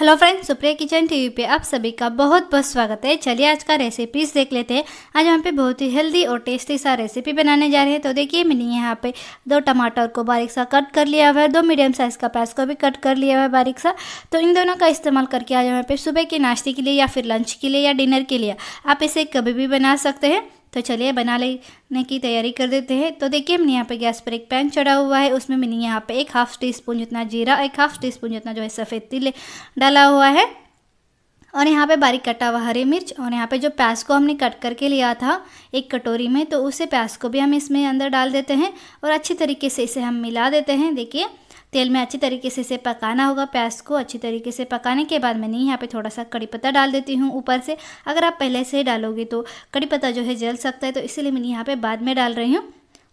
hello friends Supriya kitchen TV पे आप सभी का बहुत बहुत स्वागत है चलिए आज का रेसिपीज देख लेते हैं आज हम पे बहुत ही हेल्दी और टेस्टी सा रेसिपी बनाने जा रहे हैं तो देखिए मैंने यहाँ पे दो टमाटर को बारीक सा कट कर लिया हुआ है दो मीडियम साइज़ का प्याज को भी कट कर लिया हुआ है बारीक सा तो इन दोनों का इस्तेमाल करके आज यहाँ पे सुबह के नाश्ते के लिए या फिर लंच के लिए या डिनर के लिए आप इसे कभी भी बना सकते हैं तो चलिए बना लेने की तैयारी कर देते हैं तो देखिए हमने यहाँ पे गैस पर एक पैन चढ़ा हुआ है उसमें मैंने यहाँ पे एक हाफ़ टी स्पून जितना जीरा एक हाफ़ टी स्पून जितना जो है सफ़ेद तिल डाला हुआ है और यहाँ पे बारीक कटा हुआ हरी मिर्च और यहाँ पे जो प्याज को हमने कट करके लिया था एक कटोरी में तो उसे प्याज को भी हम इसमें अंदर डाल देते हैं और अच्छी तरीके से इसे हम मिला देते हैं देखिए तेल में अच्छी तरीके से इसे पकाना होगा प्याज को अच्छी तरीके से पकाने के बाद मैंने यहाँ पे थोड़ा सा कड़ी पत्ता डाल देती हूँ ऊपर से अगर आप पहले से डालोगे तो कड़ी पत्ता जो है जल सकता है तो इसीलिए मैंने यहाँ पर बाद में डाल रही हूँ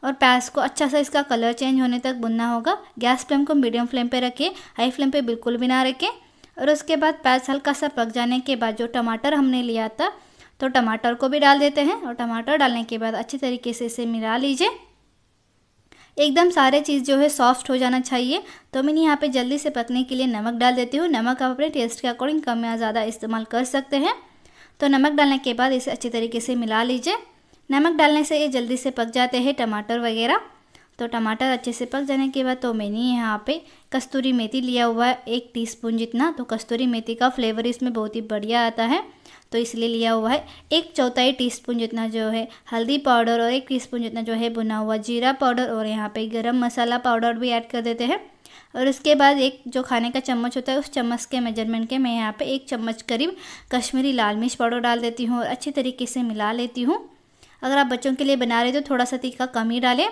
और प्याज को अच्छा सा इसका कलर चेंज होने तक बुनना होगा गैस फ्लेम को मीडियम फ्लेम पे रखें हाई फ्लेम पर बिल्कुल भी ना रखें और उसके बाद प्याज हल्का सा पक जाने के बाद जो टमाटर हमने लिया था तो टमाटर को भी डाल देते हैं और टमाटर डालने के बाद अच्छी तरीके से इसे मिला लीजिए एकदम सारे चीज़ जो है सॉफ्ट हो जाना चाहिए तो मैंने यहाँ पे जल्दी से पकने के लिए नमक डाल देती हूँ नमक आप अपने टेस्ट के अकॉर्डिंग कम या ज़्यादा इस्तेमाल कर सकते हैं तो नमक डालने के बाद इसे अच्छी तरीके से मिला लीजिए नमक डालने से ये जल्दी से पक जाते हैं टमाटर वगैरह तो टमाटर अच्छे से पक जाने के बाद तो मैंने यहाँ पे कस्तूरी मेथी लिया हुआ है एक टीस्पून जितना तो कस्तूरी मेथी का फ्लेवर इसमें बहुत ही बढ़िया आता है तो इसलिए लिया हुआ है एक चौथाई टीस्पून जितना जो है हल्दी पाउडर और एक टीस्पून जितना जो है बुना हुआ जीरा पाउडर और यहाँ पे गरम मसाला पाउडर भी ऐड कर देते हैं और उसके बाद एक जो खाने का चम्मच होता है उस चम्मच के मेजरमेंट के मैं यहाँ पे एक चम्मच करीब कश्मीरी लाल मिर्च पाउडर डाल देती हूँ और अच्छे तरीके से मिला लेती हूँ अगर आप बच्चों के लिए बना रहे तो थोड़ा सा तीखा कम ही डालें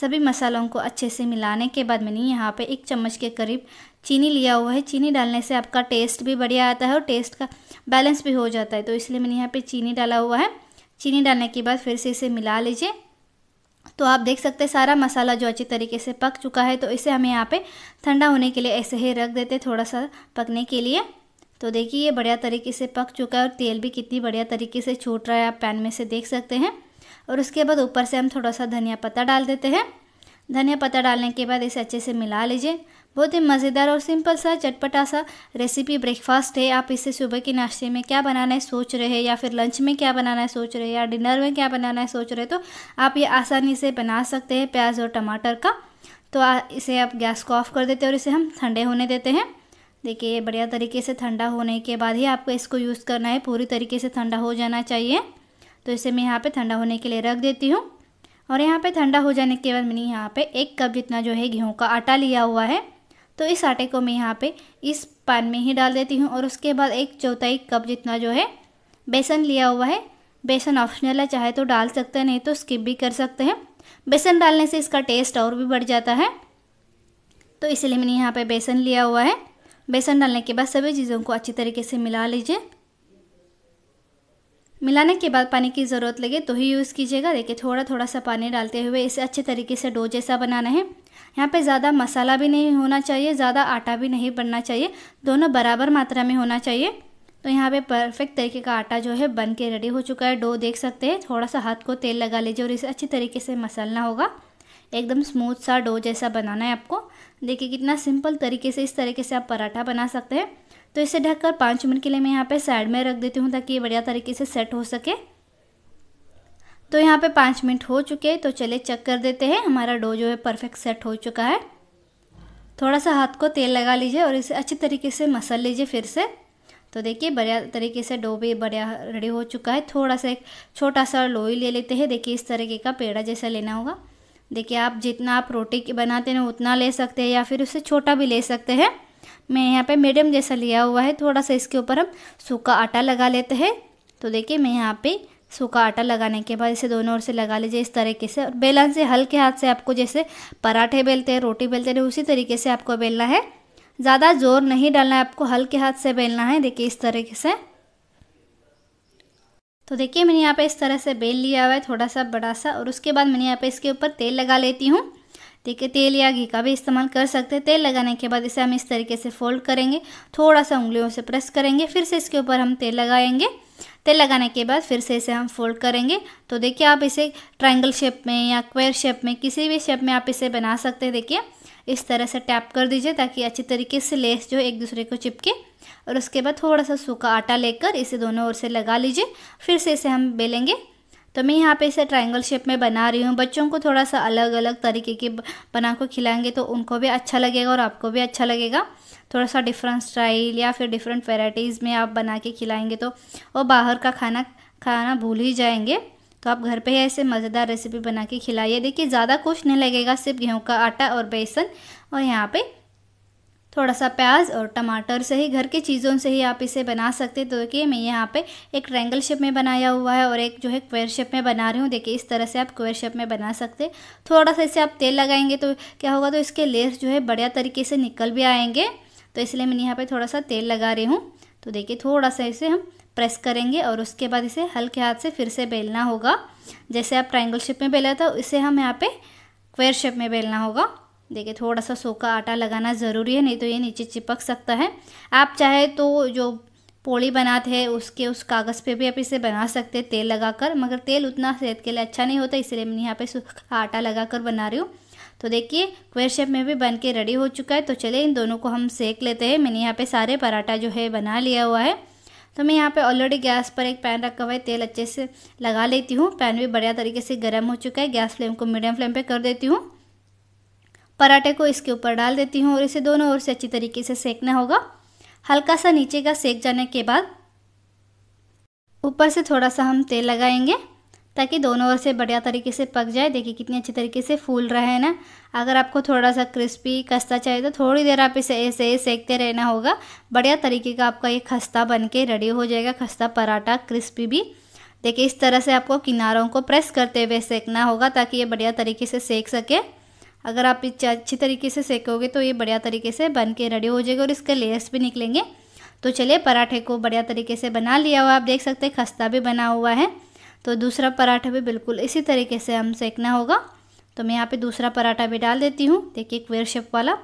सभी मसालों को अच्छे से मिलाने के बाद मैंने यहाँ पे एक चम्मच के करीब चीनी लिया हुआ है चीनी डालने से आपका टेस्ट भी बढ़िया आता है और टेस्ट का बैलेंस भी हो जाता है तो इसलिए मैंने यहाँ पे चीनी डाला हुआ है चीनी डालने के बाद फिर से इसे मिला लीजिए तो आप देख सकते हैं सारा मसाला जो अच्छी तरीके से पक चुका है तो इसे हमें यहाँ पे ठंडा होने के लिए ऐसे ही रख देते थोड़ा सा पकने के लिए तो देखिए ये बढ़िया तरीके से पक चुका है और तेल भी कितनी बढ़िया तरीके से छूट रहा है आप पैन में से देख सकते हैं और उसके बाद ऊपर से हम थोड़ा सा धनिया पत्ता डाल देते हैं धनिया पत्ता डालने के बाद इसे अच्छे से मिला लीजिए बहुत ही मज़ेदार और सिंपल सा चटपटा सा रेसिपी ब्रेकफास्ट है आप इसे सुबह के नाश्ते में क्या बनाना है सोच रहे हैं या फिर लंच में क्या बनाना है सोच रहे हैं या डिनर में क्या बनाना है सोच रहे हैं तो आप ये आसानी से बना सकते हैं प्याज और टमाटर का तो आ, इसे आप गैस को ऑफ कर देते हैं और इसे हम ठंडे होने देते हैं देखिए ये बढ़िया तरीके से ठंडा होने के बाद ही आपको इसको यूज़ करना है पूरी तरीके से ठंडा हो जाना चाहिए तो इसे मैं यहाँ पे ठंडा होने के लिए रख देती हूँ और यहाँ पे ठंडा हो जाने के बाद मैंने यहाँ पे एक कप जितना जो है गेहूँ का आटा लिया हुआ है तो इस आटे को मैं यहाँ पे इस पान में ही डाल देती हूँ और उसके बाद एक चौथाई कप जितना जो है बेसन लिया हुआ है बेसन ऑप्शनल है चाहे तो डाल सकते हैं नहीं तो स्किप भी कर सकते हैं बेसन डालने से इसका टेस्ट और भी बढ़ जाता है तो इसलिए मैंने यहाँ पे बेसन लिया हुआ है बेसन डालने के बाद सभी चीज़ों को अच्छी तरीके से मिला लीजिए मिलाने के बाद पानी की ज़रूरत लगे तो ही यूज़ कीजिएगा देखिए थोड़ा थोड़ा सा पानी डालते हुए इसे अच्छे तरीके से डो जैसा बनाना है यहाँ पे ज़्यादा मसाला भी नहीं होना चाहिए ज़्यादा आटा भी नहीं बनना चाहिए दोनों बराबर मात्रा में होना चाहिए तो यहाँ पे परफेक्ट तरीके का आटा जो है बन के रेडी हो चुका है डो देख सकते हैं थोड़ा सा हाथ को तेल लगा लीजिए और इसे अच्छे तरीके से मसलना होगा एकदम स्मूथ सा डो जैसा बनाना है आपको देखिए कितना सिंपल तरीके से इस तरीके से आप पराठा बना सकते हैं तो इसे ढककर पाँच मिनट के लिए मैं यहाँ पे साइड में रख देती हूँ ताकि ये बढ़िया तरीके से सेट हो सके तो यहाँ पे पाँच मिनट हो चुके हैं तो चलिए चेक कर देते हैं हमारा डो जो है परफेक्ट सेट हो चुका है थोड़ा सा हाथ को तेल लगा लीजिए और इसे अच्छी तरीके से मसल लीजिए फिर से तो देखिए बढ़िया तरीके से डो भी बढ़िया रेडी हो चुका है थोड़ा सा एक छोटा सा लोई ले लेते हैं देखिए इस तरीके का पेड़ा जैसा लेना होगा देखिए आप जितना आप रोटी बनाते हैं उतना ले सकते हैं या फिर उससे छोटा भी ले सकते हैं मैं यहाँ पे मीडियम जैसा लिया हुआ है थोड़ा सा इसके ऊपर हम सूखा आटा लगा लेते हैं तो देखिए मैं यहाँ पे सूखा आटा लगाने के बाद इसे दोनों ओर से लगा लीजिए इस तरीके से और बेलन से हल्के हाथ से आपको जैसे पराठे बेलते हैं रोटी बेलते हैं उसी तरीके से आपको बेलना है ज़्यादा जोर नहीं डालना है आपको हल्के हाथ से बेलना है देखिए इस तरीके से तो देखिए मैंने यहाँ पे इस तरह से बेल लिया हुआ है थोड़ा सा बड़ा सा और उसके बाद मैंने यहाँ पे इसके ऊपर तेल लगा लेती हूँ ठीक है तेल या घी का भी इस्तेमाल कर सकते हैं तेल लगाने के बाद इसे हम इस तरीके से फोल्ड करेंगे थोड़ा सा उंगलियों से प्रेस करेंगे फिर से इसके ऊपर हम तेल लगाएंगे तेल लगाने के बाद फिर से इसे हम फोल्ड करेंगे तो देखिए आप इसे ट्राइंगल शेप में या क्वेर शेप में किसी भी शेप में आप इसे बना सकते हैं देखिए इस तरह से टैप कर दीजिए ताकि अच्छी तरीके से लेस जो एक दूसरे को चिपके और उसके बाद थोड़ा सा सूखा आटा लेकर इसे दोनों ओर से लगा लीजिए फिर से इसे हम बेलेंगे तो मैं यहाँ पे इसे ट्रायंगल शेप में बना रही हूँ बच्चों को थोड़ा सा अलग अलग तरीके के बना को खिलाएंगे तो उनको भी अच्छा लगेगा और आपको भी अच्छा लगेगा थोड़ा सा डिफरेंट स्टाइल या फिर डिफरेंट वेराइटीज़ में आप बना के खिलाएंगे तो वो बाहर का खाना खाना भूल ही जाएंगे तो आप घर पे ही ऐसे मज़ेदार रेसिपी बना के खिलाइए देखिए ज़्यादा कुछ नहीं लगेगा सिर्फ गेहूँ का आटा और बेसन और यहाँ पे थोड़ा सा प्याज और टमाटर से ही घर की चीज़ों से ही आप इसे बना सकते हैं तो देखिए मैं यहाँ पे एक ट्रैंगल शेप में बनाया हुआ है और एक जो है क्वेर शेप में बना रही हूँ देखिए इस तरह से आप क्वेर शेप में बना सकते थोड़ा सा इसे आप तेल लगाएंगे तो क्या होगा तो इसके लेस जो है बढ़िया तरीके से निकल भी आएंगे तो इसलिए मैंने यहाँ पर थोड़ा सा तेल लगा रही हूँ तो देखिए थोड़ा सा इसे हम प्रेस करेंगे और उसके बाद इसे हल्के हाथ से फिर से बेलना होगा जैसे आप ट्राइंगल शेप में बेला था इसे हम यहाँ पर क्वेयर शेप में बेलना होगा देखिए थोड़ा सा सूखा आटा लगाना ज़रूरी है नहीं तो ये नीचे चिपक सकता है आप चाहे तो जो पोड़ी बनाते हैं उसके उस कागज़ पे भी आप इसे बना सकते हैं तेल लगाकर मगर तेल उतना सेहत के लिए अच्छा नहीं होता इसलिए मैं यहाँ पे सूखा आटा लगाकर बना रही हूँ तो देखिए क्वेर शेप में भी बन के रेडी हो चुका है तो चलिए इन दोनों को हम सेक लेते हैं मैंने यहाँ पर सारे पराठा जो है बना लिया हुआ है तो मैं यहाँ पे ऑलरेडी गैस पर एक पैन रखा हुआ है तेल अच्छे से लगा लेती हूँ पैन भी बढ़िया तरीके से गर्म हो चुका है गैस फ्लेम को मीडियम फ्लेम पर कर देती हूँ पराठे को इसके ऊपर डाल देती हूँ और इसे दोनों ओर से अच्छी तरीके से सेकना होगा हल्का सा नीचे का सेक जाने के बाद ऊपर से थोड़ा सा हम तेल लगाएंगे ताकि दोनों ओर से बढ़िया तरीके से पक जाए देखिए कितनी अच्छी तरीके से फूल रहे हैं ना अगर आपको थोड़ा सा क्रिस्पी खस्ता चाहिए तो थोड़ी देर आप इसे ऐसे सेकते रहना होगा बढ़िया तरीके का आपका ये खस्ता बन के रेडी हो जाएगा खस्ता पराठा क्रिस्पी भी देखिए इस तरह से आपको किनारों को प्रेस करते हुए सेकना होगा ताकि ये बढ़िया तरीके से सेक सके अगर आप अच्छी तरीके से सेकोगे तो ये बढ़िया तरीके से बन के रेडी हो जाएगा और इसके लेयर्स भी निकलेंगे तो चलिए पराठे को बढ़िया तरीके से बना लिया हुआ आप देख सकते हैं खस्ता भी बना हुआ है तो दूसरा पराठा भी बिल्कुल इसी तरीके से हम सेकना होगा तो मैं यहाँ पे दूसरा पराठा भी डाल देती हूँ देखिए क्वेयर शेप वाला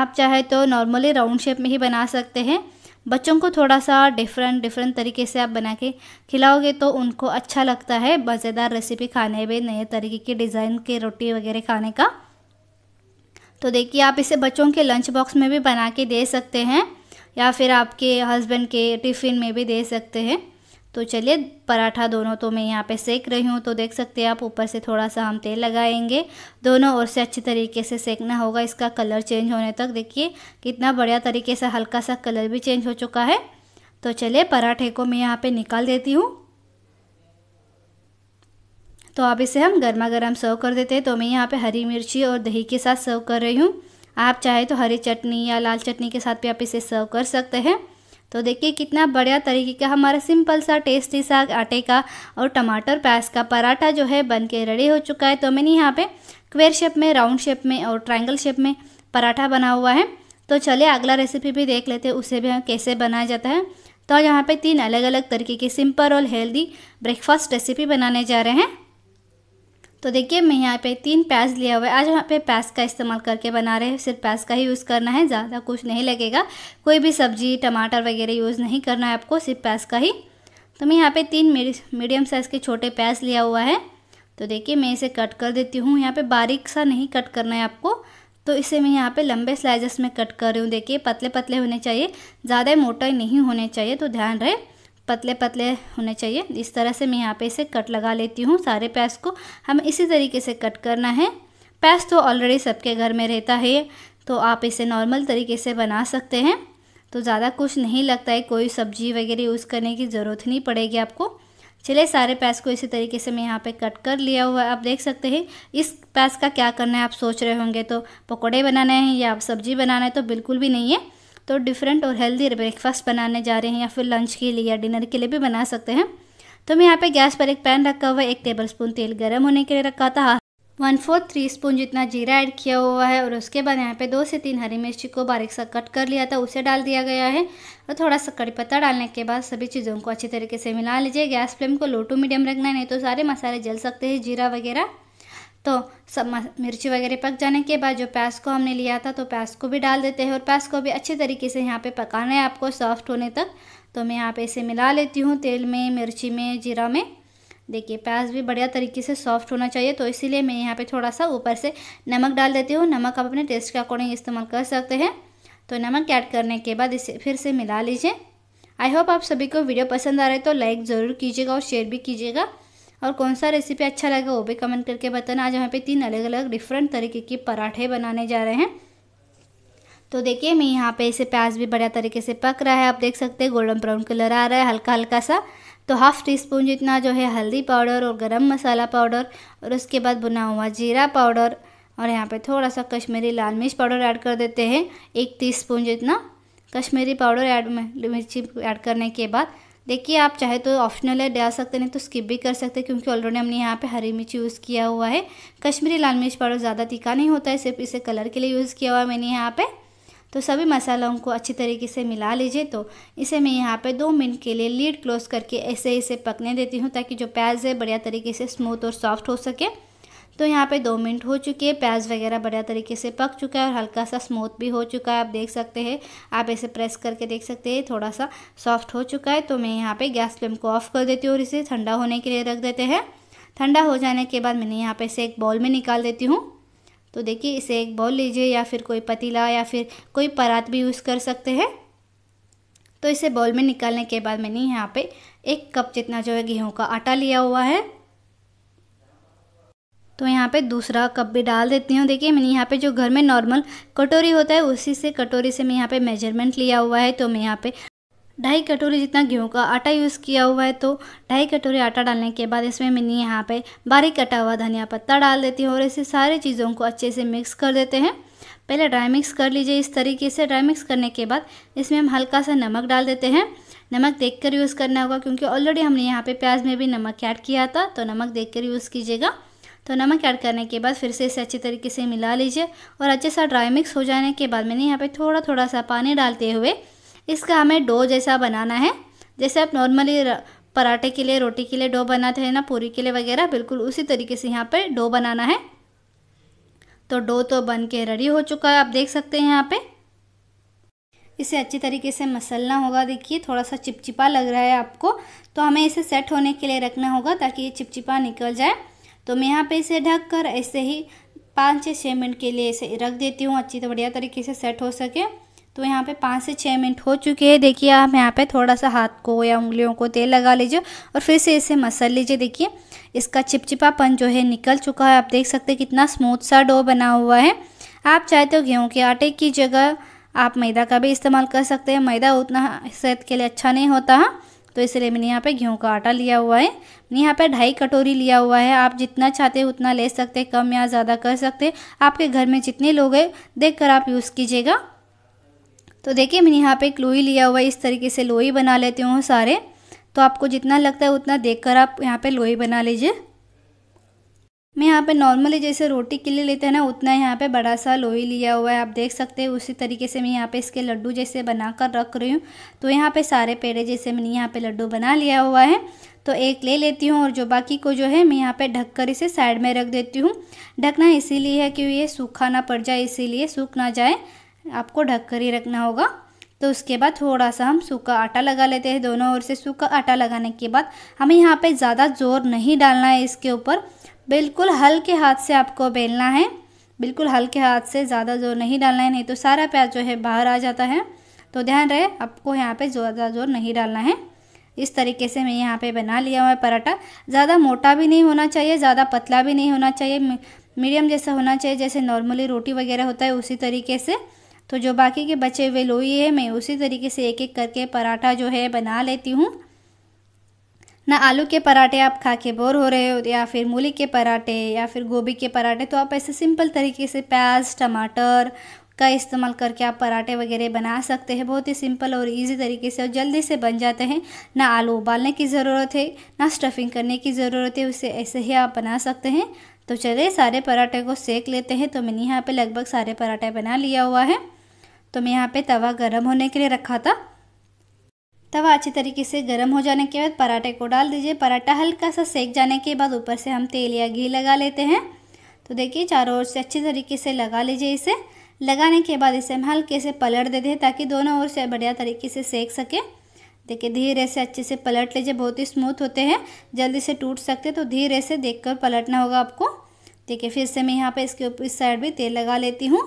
आप चाहे तो नॉर्मली राउंड शेप में ही बना सकते हैं बच्चों को थोड़ा सा डिफरेंट डिफरेंट तरीके से आप बना के खिलाओगे तो उनको अच्छा लगता है मज़ेदार रेसिपी खाने में नए तरीके की डिज़ाइन के रोटी वगैरह खाने का तो देखिए आप इसे बच्चों के लंच बॉक्स में भी बना के दे सकते हैं या फिर आपके हस्बैंड के टिफ़िन में भी दे सकते हैं तो चलिए पराठा दोनों तो मैं यहाँ पे सेक रही हूँ तो देख सकते हैं आप ऊपर से थोड़ा सा हम तेल लगाएंगे दोनों ओर से अच्छी तरीके से सेकना होगा इसका कलर चेंज होने तक देखिए कितना बढ़िया तरीके से हल्का सा कलर भी चेंज हो चुका है तो चलिए पराठे को मैं यहाँ पे निकाल देती हूँ तो आप इसे हम गर्मा गर्म सर्व कर देते हैं तो मैं यहाँ पे हरी मिर्ची और दही के साथ सर्व कर रही हूँ आप चाहे तो हरी चटनी या लाल चटनी के साथ भी आप इसे सर्व कर सकते हैं तो देखिए कितना बढ़िया तरीके का हमारा सिंपल सा टेस्टी सा आटे का और टमाटर प्याज का पराठा जो है बन के रेडी हो चुका है तो मैंने यहाँ पे स्क्वेयर शेप में राउंड शेप में और ट्रायंगल शेप में पराठा बना हुआ है तो चलिए अगला रेसिपी भी देख लेते हैं उसे भी कैसे बनाया जाता है तो यहाँ पे तीन अलग अलग तरीके के सिंपल और हेल्दी ब्रेकफास्ट रेसिपी बनाने जा रहे हैं तो देखिए मैं यहाँ पे तीन प्याज लिया हुआ है आज यहाँ पे प्याज का इस्तेमाल करके बना रहे हैं सिर्फ प्याज का ही यूज़ करना है ज़्यादा कुछ नहीं लगेगा कोई भी सब्जी टमाटर वगैरह यूज़ नहीं करना है आपको सिर्फ प्याज का ही तो मैं यहाँ पे तीन मीडियम साइज़ के छोटे प्याज लिया हुआ है तो देखिए मैं इसे कट कर देती हूँ यहाँ पर बारीक सा नहीं कट करना है आपको तो इसे मैं यहाँ पर लंबे स्लाइजेस में कट कर रही हूँ देखिए पतले पतले होने चाहिए ज़्यादा मोटा नहीं होने चाहिए तो ध्यान रहे पतले पतले होने चाहिए इस तरह से मैं यहाँ पे इसे कट लगा लेती हूँ सारे प्याज को हमें इसी तरीके से कट करना है प्याज तो ऑलरेडी सबके घर में रहता है तो आप इसे नॉर्मल तरीके से बना सकते हैं तो ज़्यादा कुछ नहीं लगता है कोई सब्जी वगैरह यूज़ करने की ज़रूरत नहीं पड़ेगी आपको चलिए सारे प्याज को इसी तरीके से मैं यहाँ पे कट कर लिया हुआ आप देख सकते हैं इस प्याज का क्या करना है आप सोच रहे होंगे तो पकौड़े बनाना है या आप सब्जी बनाना है तो बिल्कुल भी नहीं है तो डिफरेंट और हेल्दी ब्रेकफास्ट बनाने जा रहे हैं या फिर लंच के लिए या डिनर के लिए भी बना सकते हैं तो मैं यहाँ पे गैस पर एक पैन रखा हुआ है एक टेबल स्पून तेल गर्म होने के लिए रखा था वन फोर्थ थ्री स्पून जितना जीरा ऐड किया हुआ है और उसके बाद यहाँ पे दो से तीन हरी मिर्ची को बारीक सा कट कर लिया था उसे डाल दिया गया है और थोड़ा सा कड़ी पत्ता डालने के बाद सभी चीज़ों को अच्छी तरीके से मिला लीजिए गैस फ्लेम को लो टू मीडियम रखना है नहीं तो सारे मसाले जल सकते हैं जीरा वगैरह तो सब मिर्ची वगैरह पक जाने के बाद जो प्याज को हमने लिया था तो प्याज को भी डाल देते हैं और प्याज को भी अच्छे तरीके से यहाँ पे पकाना है आपको सॉफ्ट होने तक तो मैं यहाँ पे इसे मिला लेती हूँ तेल में मिर्ची में जीरा में देखिए प्याज भी बढ़िया तरीके से सॉफ्ट होना चाहिए तो इसीलिए मैं यहाँ पर थोड़ा सा ऊपर से नमक डाल देती हूँ नमक आप अपने टेस्ट के अकॉर्डिंग इस्तेमाल कर सकते हैं तो नमक ऐड करने के बाद इसे फिर से मिला लीजिए आई होप आप सभी को वीडियो पसंद आ रहा है तो लाइक ज़रूर कीजिएगा और शेयर भी कीजिएगा और कौन सा रेसिपी अच्छा लगा वो भी कमेंट करके बताना आज यहाँ पे तीन अलग अलग डिफरेंट तरीके के पराठे बनाने जा रहे हैं तो देखिए मैं यहाँ पे इसे प्याज भी बढ़िया तरीके से पक रहा है आप देख सकते हैं गोल्डन ब्राउन कलर आ रहा है हल्का हल्का सा तो हाफ़ टी स्पून जितना जो है हल्दी पाउडर और गरम मसाला पाउडर और उसके बाद बुना हुआ जीरा पाउडर और यहाँ पे थोड़ा सा कश्मीरी लाल मिर्च पाउडर ऐड कर देते हैं एक स्पून जितना कश्मीरी पाउडर ऐड मिर्ची ऐड करने के बाद देखिए आप चाहे तो ऑप्शनल है डाल सकते नहीं तो स्किप भी कर सकते क्योंकि ऑलरेडी हमने यहाँ पे हरी मिर्च यूज़ किया हुआ है कश्मीरी लाल मिर्च पाउडर ज़्यादा तीखा नहीं होता है सिर्फ इसे कलर के लिए यूज़ किया हुआ है मैंने यहाँ पे तो सभी मसालों को अच्छी तरीके से मिला लीजिए तो इसे मैं यहाँ पर दो मिनट के लिए लीड क्लोज करके ऐसे इसे पकने देती हूँ ताकि जो प्याज है बढ़िया तरीके से स्मूथ और सॉफ्ट हो सके तो यहाँ पे दो मिनट हो चुके हैं प्याज वगैरह बढ़िया तरीके से पक चुका है और हल्का सा स्मूथ भी हो चुका है आप देख सकते हैं आप इसे प्रेस करके देख सकते हैं थोड़ा सा सॉफ्ट हो चुका है तो मैं यहाँ पर गैस फ्लेम को ऑफ़ कर देती हूँ और इसे ठंडा होने के लिए रख देते हैं ठंडा हो जाने के बाद मैंने यहाँ पे इसे एक बॉल में निकाल देती हूँ तो देखिए इसे एक बॉल लीजिए या फिर कोई पतीला या फिर कोई परात भी यूज़ कर सकते हैं तो इसे बॉल में निकालने के बाद मैंने यहाँ पे एक कप जितना जो है गेहूँ का आटा लिया हुआ है तो यहाँ पे दूसरा कप भी डाल देती हूँ देखिए मैंने यहाँ पे जो घर में नॉर्मल कटोरी होता है उसी से कटोरी से मैं यहाँ पे मेजरमेंट लिया हुआ है तो मैं यहाँ पे ढाई कटोरी जितना गेहूँ का आटा यूज़ किया हुआ है तो ढाई कटोरी आटा डालने के बाद इसमें मैंने यहाँ पे बारीक कटा हुआ धनिया पत्ता डाल देती हूँ और इसे सारी चीज़ों को अच्छे से मिक्स कर देते हैं पहले ड्राई मिक्स कर लीजिए इस तरीके से ड्राई मिक्स करने के बाद इसमें हम हल्का सा नमक डाल देते हैं नमक देख यूज़ करना होगा क्योंकि ऑलरेडी हमने यहाँ पर प्याज में भी नमक ऐड किया था तो नमक देख यूज़ कीजिएगा तो नमक ऐड करने के बाद फिर से इसे अच्छी तरीके से मिला लीजिए और अच्छे सा ड्राई मिक्स हो जाने के बाद मैंने यहाँ पे थोड़ा थोड़ा सा पानी डालते हुए इसका हमें डो जैसा बनाना है जैसे आप नॉर्मली पराठे के लिए रोटी के लिए डो बनाते हैं ना पूरी के लिए वगैरह बिल्कुल उसी तरीके से यहाँ पर डो बनाना है तो डो तो बन के रेडी हो चुका है आप देख सकते हैं यहाँ पर इसे अच्छी तरीके से मसलना होगा देखिए थोड़ा सा चिपचिपा लग रहा है आपको तो हमें इसे सेट होने के लिए रखना होगा ताकि ये चिपचिपा निकल जाए तो मैं यहाँ पे इसे ढक कर ऐसे ही पाँच से छः मिनट के लिए इसे रख देती हूँ अच्छी तो बढ़िया तरीके से सेट हो सके तो यहाँ पे पाँच से छः मिनट हो चुके हैं देखिए आप यहाँ पे थोड़ा सा हाथ को या उंगलियों को तेल लगा लीजिए और फिर से इसे मसल लीजिए देखिए इसका चिपचिपापन जो है निकल चुका है आप देख सकते हैं कितना स्मूथ सा डो बना हुआ है आप चाहे तो गेहूँ के आटे की जगह आप मैदा का भी इस्तेमाल कर सकते हैं मैदा उतना सेहत के लिए अच्छा नहीं होता है तो इसलिए मैंने यहाँ पे गेहूँ का आटा लिया हुआ है मैंने यहाँ पे ढाई कटोरी लिया हुआ है आप जितना चाहते उतना ले सकते हैं कम या ज़्यादा कर सकते हैं आपके घर में जितने लोग हैं देख कर आप यूज़ कीजिएगा तो देखिए मैंने यहाँ पे एक लोई लिया हुआ है इस तरीके से लोई बना लेती हूँ सारे तो आपको जितना लगता है उतना देख कर आप यहाँ पर लोई बना लीजिए मैं यहाँ पे नॉर्मली जैसे रोटी के लिए लेते हैं ना उतना यहाँ पे बड़ा सा लोई लिया हुआ है आप देख सकते हैं उसी तरीके से मैं यहाँ पे इसके लड्डू जैसे बना कर रख रही हूँ तो यहाँ पे सारे पेड़े जैसे मैंने यहाँ पे लड्डू बना लिया हुआ है तो एक ले लेती हूँ और जो बाकी को जो है मैं यहाँ पे ढक कर इसे साइड में रख देती हूँ ढकना इसीलिए है कि ये सूखा ना पड़ जाए इसीलिए सूख ना जाए आपको ढक कर ही रखना होगा तो उसके बाद थोड़ा सा हम सूखा आटा लगा लेते हैं दोनों ओर से सूखा आटा लगाने के बाद हमें यहाँ पे ज़्यादा जोर नहीं डालना है इसके ऊपर बिल्कुल हल्के हाथ से आपको बेलना है बिल्कुल हल्के हाथ से ज़्यादा जोर नहीं डालना है नहीं तो सारा प्याज जो है बाहर आ जाता है तो ध्यान रहे आपको यहाँ पे ज़्यादा जोर नहीं डालना है इस तरीके से मैं यहाँ पे बना लिया हुआ है पराठा ज़्यादा मोटा भी नहीं होना चाहिए ज़्यादा पतला भी नहीं होना चाहिए मीडियम जैसा होना चाहिए जैसे नॉर्मली रोटी वगैरह होता है उसी तरीके से तो जो बाकी के बचे हुए लोई है मैं उसी तरीके से एक एक करके पराठा जो है बना लेती हूँ ना आलू के पराठे आप खा के बोर हो रहे हो या फिर मूली के पराठे या फिर गोभी के पराठे तो आप ऐसे सिंपल तरीके से प्याज टमाटर का इस्तेमाल करके आप पराठे वगैरह बना सकते हैं बहुत ही सिंपल और इजी तरीके से और जल्दी से बन जाते हैं ना आलू उबालने की ज़रूरत है ना स्टफिंग करने की ज़रूरत है उसे ऐसे ही आप बना सकते हैं तो चलिए सारे पराठे को सेक लेते हैं तो मैंने यहाँ पे लगभग सारे पराठे बना लिया हुआ है तो मैं यहाँ पे तवा गर्म होने के लिए रखा था तवा अच्छी तरीके से गर्म हो जाने के बाद पराठे को डाल दीजिए पराठा हल्का सा सेक जाने के बाद ऊपर से हम तेल या घी लगा लेते हैं तो देखिए चारों ओर से अच्छे तरीके से लगा लीजिए इसे लगाने के बाद इसे हम हल्के से पलट देते हैं ताकि दोनों ओर से बढ़िया तरीके से सेक सकें देखिए धीरे से अच्छे से पलट लीजिए बहुत ही स्मूथ होते हैं जल्दी से टूट सकते तो धीरे से देख पलटना होगा आपको देखिए फिर से मैं यहाँ पर इसके ऊपर इस साइड भी तेल लगा लेती हूँ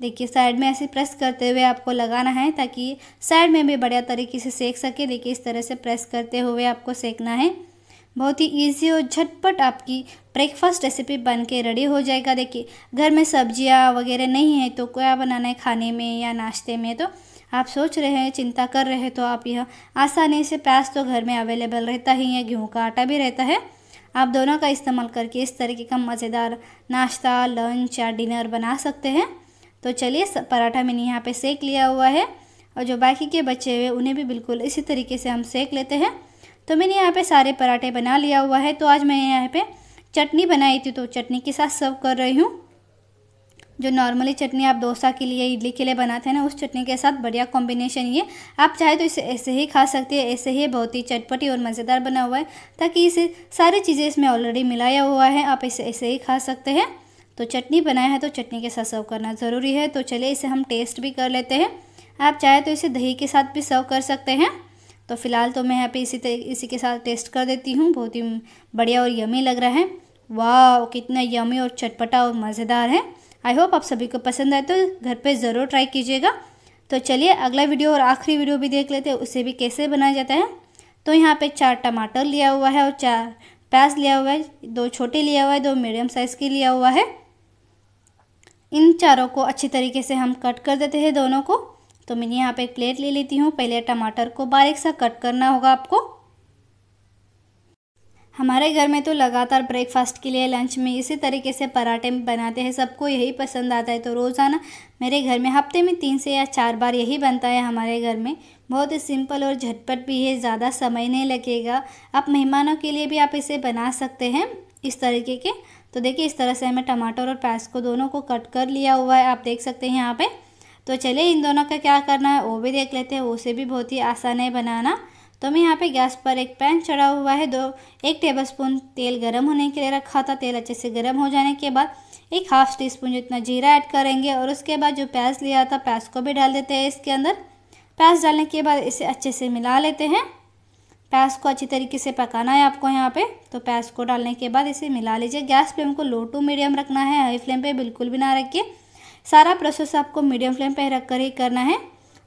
देखिए साइड में ऐसे प्रेस करते हुए आपको लगाना है ताकि साइड में भी बढ़िया तरीके से सेक सके देखिए इस तरह से प्रेस करते हुए आपको सेकना है बहुत ही इजी और झटपट आपकी ब्रेकफास्ट रेसिपी बन के रेडी हो जाएगा देखिए घर में सब्जियाँ वगैरह नहीं है तो क्या बनाना है खाने में या नाश्ते में तो आप सोच रहे हैं चिंता कर रहे हैं तो आप यह आसानी से प्याज तो घर में अवेलेबल रहता ही है गेहूँ का आटा भी रहता है आप दोनों का इस्तेमाल करके इस तरीके का मज़ेदार नाश्ता लंच या डिनर बना सकते हैं तो चलिए पराठा मैंने यहाँ पे सेक लिया हुआ है और जो बाकी के बचे हुए उन्हें भी बिल्कुल इसी तरीके से हम सेक लेते हैं तो मैंने यहाँ पे सारे पराठे बना लिया हुआ है तो आज मैं यहाँ पे चटनी बनाई थी तो चटनी के साथ सर्व कर रही हूँ जो नॉर्मली चटनी आप डोसा के लिए इडली के लिए बनाते हैं ना उस चटनी के साथ बढ़िया कॉम्बिनेशन ये आप चाहे तो इसे ऐसे ही खा सकते हैं ऐसे ही बहुत ही चटपटी और मज़ेदार बना हुआ है ताकि इसे सारी चीज़ें इसमें ऑलरेडी मिलाया हुआ है आप इसे ऐसे ही खा सकते हैं तो चटनी बनाया है तो चटनी के साथ सर्व करना ज़रूरी है तो चलिए इसे हम टेस्ट भी कर लेते हैं आप चाहे तो इसे दही के साथ भी सर्व कर सकते हैं तो फिलहाल तो मैं यहाँ पे इसी इसी के साथ टेस्ट कर देती हूँ बहुत ही बढ़िया और यमी लग रहा है वाह कितना यमी और चटपटा और मज़ेदार है आई होप आप सभी को पसंद आए तो घर पे ज़रूर ट्राई कीजिएगा तो चलिए अगला वीडियो और आखिरी वीडियो भी देख लेते हैं उसे भी कैसे बनाया जाता है तो यहाँ पर चार टमाटर लिया हुआ है और चार प्याज लिया हुआ है दो छोटे लिया हुआ है दो मीडियम साइज़ के लिया हुआ है इन चारों को अच्छी तरीके से हम कट कर देते हैं दोनों को तो मैंने यहाँ पे एक प्लेट ले लेती हूँ पहले टमाटर को बारीक सा कट करना होगा आपको हमारे घर में तो लगातार ब्रेकफास्ट के लिए लंच में इसी तरीके से पराठे बनाते हैं सबको यही पसंद आता है तो रोज़ाना मेरे घर में हफ्ते में तीन से या चार बार यही बनता है हमारे घर में बहुत ही सिंपल और झटपट भी है ज़्यादा समय नहीं लगेगा आप मेहमानों के लिए भी आप इसे बना सकते हैं इस तरीके के तो देखिए इस तरह से हमें टमाटर और प्याज को दोनों को कट कर लिया हुआ है आप देख सकते हैं यहाँ पे तो चलिए इन दोनों का क्या करना है वो भी देख लेते हैं उसे भी बहुत ही आसान है बनाना तो मैं यहाँ पे गैस पर एक पैन चढ़ा हुआ है दो एक टेबलस्पून तेल गर्म होने के लिए रखा था तेल अच्छे से गर्म हो जाने के बाद एक हाफ टी स्पून जितना जीरा ऐड करेंगे और उसके बाद जो प्याज लिया था प्याज को भी डाल देते हैं इसके अंदर प्याज डालने के बाद इसे अच्छे से मिला लेते हैं प्याज को अच्छी तरीके से पकाना है आपको यहाँ पे तो प्याज को डालने के बाद इसे मिला लीजिए गैस फ्लेम को लो टू मीडियम रखना है हाई फ्लेम पे बिल्कुल भी ना रखिए सारा प्रोसेस आपको मीडियम फ्लेम पे रख कर ही करना है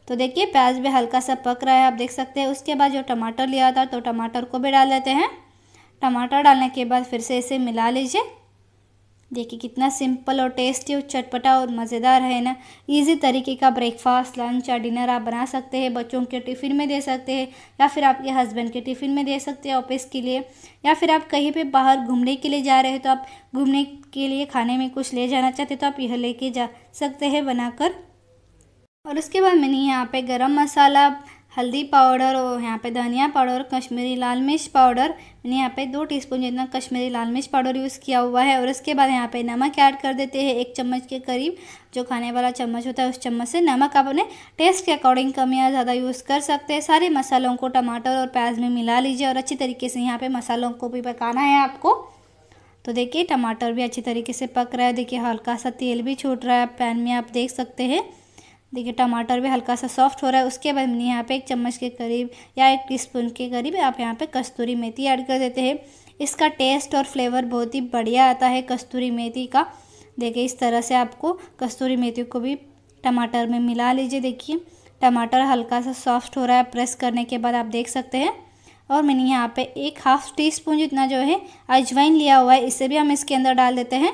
तो देखिए प्याज भी हल्का सा पक रहा है आप देख सकते हैं उसके बाद जो टमाटर लिया था तो टमाटर को भी डाल लेते हैं टमाटर डालने के बाद फिर से इसे मिला लीजिए देखिए कितना सिंपल और टेस्टी और चटपटा और मज़ेदार है ना इजी तरीके का ब्रेकफास्ट लंच या डिनर आप बना सकते हैं बच्चों के टिफ़िन में दे सकते हैं या फिर आपके हस्बैंड के टिफ़िन में दे सकते हैं ऑफिस के लिए या फिर आप कहीं पे बाहर घूमने के लिए जा रहे हैं तो आप घूमने के लिए खाने में कुछ ले जाना चाहते तो आप यह लेके जा सकते हैं बनाकर और उसके बाद मैंने यहाँ पर गर्म मसाला हल्दी पाउडर और यहाँ पे धनिया पाउडर कश्मीरी लाल मिर्च पाउडर मैंने यहाँ पे दो टीस्पून जितना कश्मीरी लाल मिर्च पाउडर यूज़ किया हुआ है और इसके बाद यहाँ पे नमक ऐड कर देते हैं एक चम्मच के करीब जो खाने वाला चम्मच होता है उस चम्मच से नमक आप अपने टेस्ट के अकॉर्डिंग कम या ज़्यादा यूज़ कर सकते हैं सारे मसालों को टमाटर और प्याज में मिला लीजिए और अच्छी तरीके से यहाँ पर मसालों को भी पकाना है आपको तो देखिए टमाटर भी अच्छी तरीके से पक रहा है देखिए हल्का सा तेल भी छूट रहा है पैन में आप देख सकते हैं देखिए टमाटर भी हल्का सा सॉफ्ट हो रहा है उसके बाद यहाँ पे एक चम्मच के करीब या एक टीस्पून के करीब आप यहाँ पे कस्तूरी मेथी ऐड कर देते हैं इसका टेस्ट और फ्लेवर बहुत ही बढ़िया आता है कस्तूरी मेथी का देखिए इस तरह से आपको कस्तूरी मेथी को भी टमाटर में मिला लीजिए देखिए टमाटर हल्का सा सॉफ्ट हो रहा है प्रेस करने के बाद आप देख सकते हैं और मैंने यहाँ पे एक हाफ़ टी स्पून जितना जो है अजवाइन लिया हुआ है इसे भी हम इसके अंदर डाल देते हैं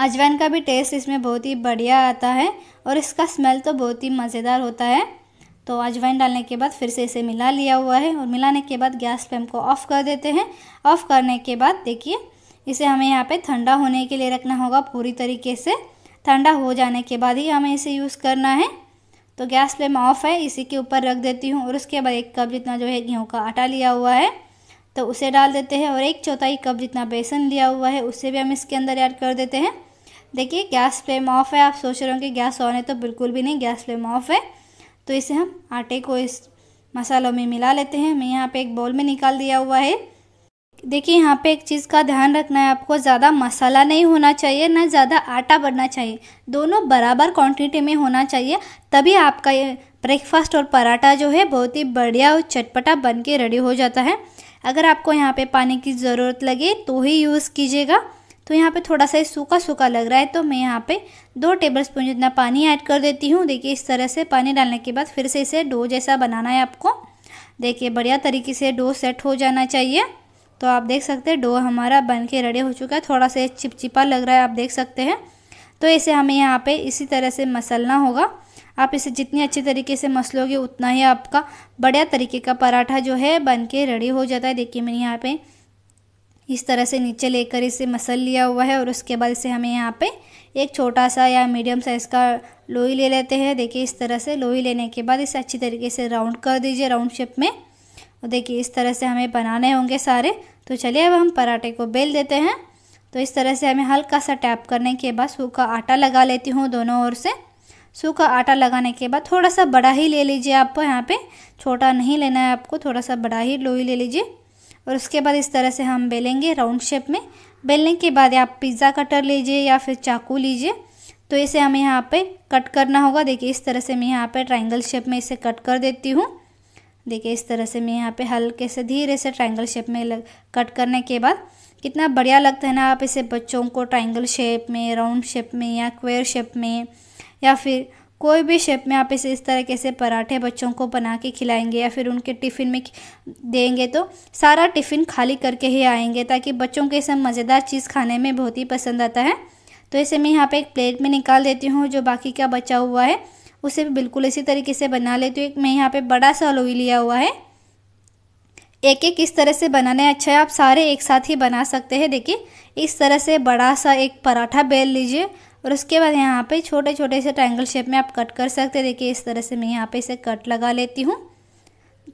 अजवाइन का भी टेस्ट इसमें बहुत ही बढ़िया आता है और इसका स्मेल तो बहुत ही मज़ेदार होता है तो अजवाइन डालने के बाद फिर से इसे मिला लिया हुआ है और मिलाने के बाद गैस फ्लेम को ऑफ़ कर देते हैं ऑफ़ करने के बाद देखिए इसे हमें यहाँ पे ठंडा होने के लिए रखना होगा पूरी तरीके से ठंडा हो जाने के बाद ही हमें इसे यूज़ करना है तो गैस फ्लेम ऑफ़ है इसी के ऊपर रख देती हूँ और उसके बाद एक कप जितना जो है गेहूँ का आटा लिया हुआ है तो उसे डाल देते हैं और एक चौथाई कप जितना बेसन लिया हुआ है उसे भी हम इसके अंदर ऐड कर देते हैं देखिए गैस फ्लेम ऑफ है आप सोच रहे हो कि गैस ऑन है तो बिल्कुल भी नहीं गैस फ्लेम ऑफ है तो इसे हम आटे को इस मसालों में मिला लेते हैं मैं यहाँ पे एक बोल में निकाल दिया हुआ है देखिए यहाँ पे एक चीज़ का ध्यान रखना है आपको ज़्यादा मसाला नहीं होना चाहिए ना ज़्यादा आटा बनना चाहिए दोनों बराबर क्वांटिटी में होना चाहिए तभी आपका ये ब्रेकफास्ट और पराठा जो है बहुत ही बढ़िया और चटपटा बन के रेडी हो जाता है अगर आपको यहाँ पे पानी की ज़रूरत लगे तो ही यूज़ कीजिएगा तो यहाँ पे थोड़ा सा सूखा सूखा लग रहा है तो मैं यहाँ पे दो टेबल स्पून जितना पानी ऐड कर देती हूँ देखिए इस तरह से पानी डालने के बाद फिर से इसे डो जैसा बनाना है आपको देखिए बढ़िया तरीके से डो सेट हो जाना चाहिए तो आप देख सकते हैं डो हमारा बन के रेडी हो चुका है थोड़ा सा चिपचिपा लग रहा है आप देख सकते हैं तो इसे हमें यहाँ पर इसी तरह से मसलना होगा आप इसे जितनी अच्छी तरीके से मसलोगे उतना ही आपका बढ़िया तरीके का पराठा जो है बन के रेडी हो जाता है देखिए मैंने यहाँ पर इस तरह से नीचे लेकर इसे मसल लिया हुआ है और उसके बाद इसे हमें यहाँ पे एक छोटा सा या मीडियम साइज़ का लोई ले लेते हैं देखिए इस तरह से लोई लेने के बाद इसे अच्छी तरीके से राउंड कर दीजिए राउंड शेप में और देखिए इस तरह से हमें बनाने होंगे सारे तो चलिए अब हम पराठे को बेल देते हैं तो इस तरह से हमें हल्का सा टैप करने के बाद सूखा आटा लगा लेती हूँ दोनों ओर से सूखा आटा लगाने के बाद थोड़ा सा बड़ा ही ले लीजिए आप यहाँ पे छोटा नहीं लेना है आपको थोड़ा सा बड़ा ही लोई ले लीजिए और उसके बाद इस तरह से हम बेलेंगे राउंड शेप में बेलने के बाद आप पिज़्ज़ा कटर लीजिए या फिर चाकू लीजिए तो इसे हमें यहाँ पे कट करना होगा देखिए इस तरह से मैं यहाँ पे ट्रायंगल शेप में इसे कट कर देती हूँ देखिए इस तरह से मैं यहाँ पे हल्के से धीरे से ट्रायंगल शेप में लग, कट करने के बाद कितना बढ़िया लगता है ना आप इसे बच्चों को ट्रायंगल शेप में राउंड शेप में या क्वेयर शेप में या फिर कोई भी शेप में आप इसे इस तरीके से पराठे बच्चों को बना के खिलाएंगे या फिर उनके टिफ़िन में देंगे तो सारा टिफ़िन खाली करके ही आएंगे ताकि बच्चों को ये सब मज़ेदार चीज़ खाने में बहुत ही पसंद आता है तो इसे मैं यहाँ पे एक प्लेट में निकाल देती हूँ जो बाकी का बचा हुआ है उसे भी बिल्कुल इसी तरीके से बना लेती हूँ मैं यहाँ पर बड़ा सा लोई लिया हुआ है एक एक इस तरह से बनाने अच्छा है आप सारे एक साथ ही बना सकते हैं देखिए इस तरह से बड़ा सा एक पराठा बेल लीजिए और उसके बाद यहाँ पे छोटे छोटे से ट्रायंगल शेप में आप कट कर सकते हैं देखिए इस तरह से मैं यहाँ पे इसे कट लगा लेती हूँ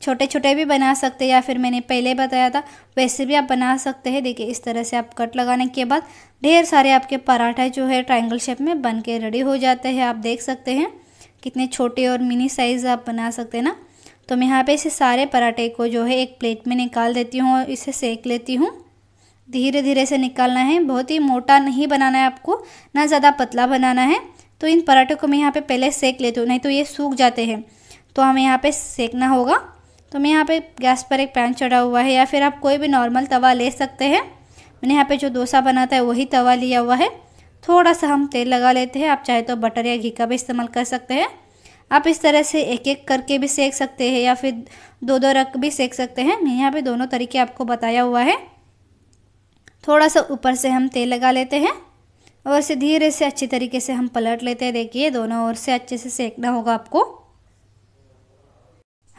छोटे छोटे भी बना सकते हैं या फिर मैंने पहले बताया था वैसे भी आप बना सकते हैं देखिए इस तरह से आप कट लगाने के बाद ढेर सारे आपके पराठा जो है ट्राइंगल शेप में बन के रेडी हो जाते हैं आप देख सकते हैं कितने छोटे और मिनी साइज़ आप बना सकते हैं ना तो मैं यहाँ पे इसे सारे पराठे को जो है एक प्लेट में निकाल देती हूँ और इसे सेक लेती हूँ धीरे धीरे से निकालना है बहुत ही मोटा नहीं बनाना है आपको ना ज़्यादा पतला बनाना है तो इन पराठों को मैं यहाँ पे पहले सेक लेती हूँ नहीं तो ये सूख जाते हैं तो हमें यहाँ पे सेकना होगा तो मैं यहाँ पे गैस पर एक पैन चढ़ा हुआ है या फिर आप कोई भी नॉर्मल तवा ले सकते हैं मैंने यहाँ पे जो डोसा बनाता है वही तवा लिया हुआ है थोड़ा सा हम तेल लगा लेते हैं आप चाहे तो बटर या घी का भी इस्तेमाल कर सकते हैं आप इस तरह से एक एक करके भी सेक सकते हैं या फिर दो दो रख भी सेक सकते हैं मैं यहाँ पे दोनों तरीके आपको बताया हुआ है थोड़ा सा ऊपर से हम तेल लगा लेते हैं और इसे धीरे से अच्छी तरीके से हम पलट लेते हैं देखिए दोनों ओर से अच्छे से सेकना होगा आपको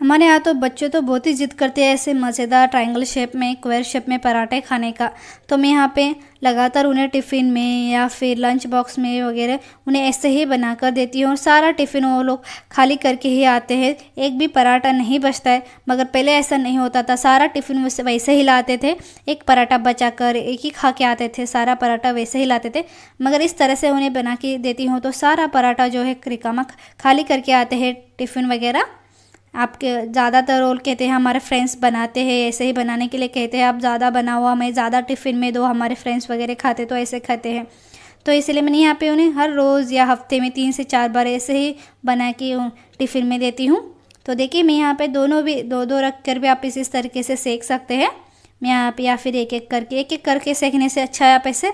हमारे यहाँ तो बच्चे तो बहुत ही जिद करते हैं ऐसे मज़ेदार ट्रायंगल शेप में क्वेर शेप में पराठे खाने का तो मैं यहाँ पे लगातार उन्हें टिफ़िन में या फिर लंच बॉक्स में वगैरह उन्हें ऐसे ही बना कर देती हूँ और सारा टिफ़िन वो लोग खाली करके ही आते हैं एक भी पराठा नहीं बचता है मगर पहले ऐसा नहीं होता था सारा टिफ़िन वैसे ही लाते थे एक पराठा बचा कर एक ही खा के आते थे सारा पराठा वैसे ही लाते थे मगर इस तरह से उन्हें बना के देती हूँ तो सारा पराठा जो है रिकामा खाली करके आते हैं टिफ़िन वगैरह आपके ज़्यादातर रोल कहते हैं हमारे फ्रेंड्स बनाते हैं ऐसे ही बनाने के लिए कहते हैं आप ज़्यादा बनाओ हमें ज़्यादा टिफ़िन में दो हमारे फ्रेंड्स वगैरह खाते तो ऐसे खाते हैं तो इसलिए मैंने यहाँ पे उन्हें हर रोज़ या हफ्ते में तीन से चार बार ऐसे ही बना के टिफ़िन में देती हूँ तो देखिए मैं यहाँ पर दोनों भी दो दो रख कर भी आप इस तरीके से सेक सकते हैं मैं यहाँ पर या फिर एक एक करके एक एक करके सेकने से अच्छा है आप ऐसे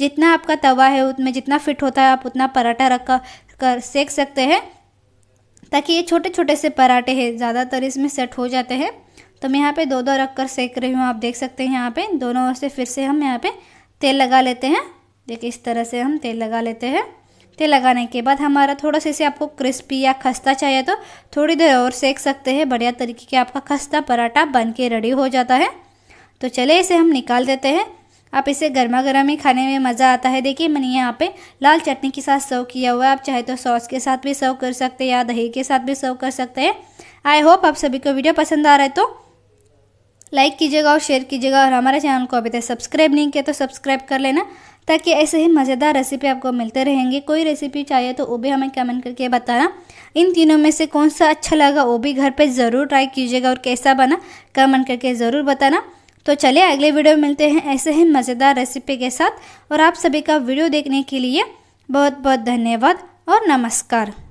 जितना आपका तवा है उसमें जितना फिट होता है आप उतना पराठा रख कर सेक सकते हैं ताकि ये छोटे छोटे से पराठे हैं ज़्यादातर इसमें सेट हो जाते हैं तो मैं यहाँ पे दो दो रख कर सेक रही हूँ आप देख सकते हैं यहाँ पे दोनों ओर से फिर से हम यहाँ पे तेल लगा लेते हैं देखिए इस तरह से हम तेल लगा लेते हैं तेल लगाने के बाद हमारा थोड़ा सा इसे आपको क्रिस्पी या खस्ता चाहिए तो थोड़ी देर और सेक सकते हैं बढ़िया तरीके के आपका खस्ता पराठा बन के रेडी हो जाता है तो चले इसे हम निकाल देते हैं आप इसे गर्मा गर्म ही खाने में मज़ा आता है देखिए मैंने यहाँ पे लाल चटनी के साथ सर्व किया हुआ है आप चाहे तो सॉस के साथ भी सर्व कर सकते हैं या दही के साथ भी सर्व कर सकते हैं आई होप आप सभी को वीडियो पसंद आ रहा है तो लाइक कीजिएगा और शेयर कीजिएगा और हमारे चैनल को अभी तक सब्सक्राइब नहीं किया तो सब्सक्राइब कर लेना ताकि ऐसे ही मज़ेदार रेसिपी आपको मिलते रहेंगे कोई रेसिपी चाहिए तो वो भी हमें कमेंट करके बताना इन तीनों में से कौन सा अच्छा लगा वो भी घर पे ज़रूर ट्राई कीजिएगा और कैसा बना कमेंट करके ज़रूर बताना तो चलिए अगले वीडियो में मिलते हैं ऐसे ही मज़ेदार रेसिपी के साथ और आप सभी का वीडियो देखने के लिए बहुत बहुत धन्यवाद और नमस्कार